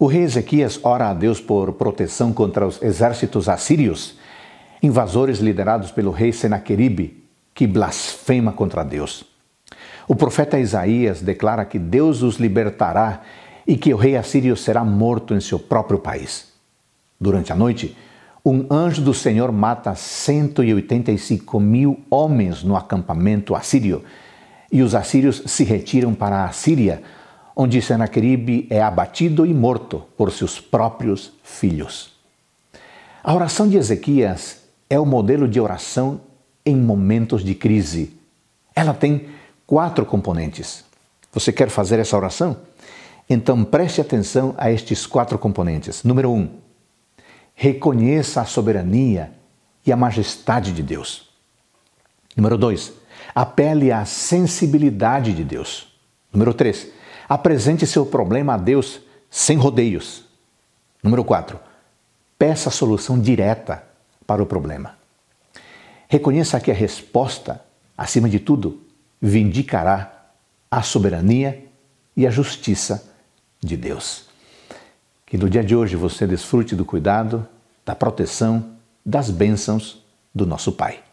O rei Ezequias ora a Deus por proteção contra os exércitos assírios, invasores liderados pelo rei Senaqueribe, que blasfema contra Deus. O profeta Isaías declara que Deus os libertará e que o rei assírio será morto em seu próprio país. Durante a noite, um anjo do Senhor mata 185 mil homens no acampamento assírio, e os assírios se retiram para a Síria, onde Senaqueribe é abatido e morto por seus próprios filhos. A oração de Ezequias é o modelo de oração em momentos de crise. Ela tem quatro componentes. Você quer fazer essa oração? Então preste atenção a estes quatro componentes. Número um, reconheça a soberania e a majestade de Deus. Número dois, apele à sensibilidade de Deus. Número três, Apresente seu problema a Deus sem rodeios. Número 4. Peça a solução direta para o problema. Reconheça que a resposta, acima de tudo, vindicará a soberania e a justiça de Deus. Que no dia de hoje você desfrute do cuidado, da proteção, das bênçãos do nosso Pai.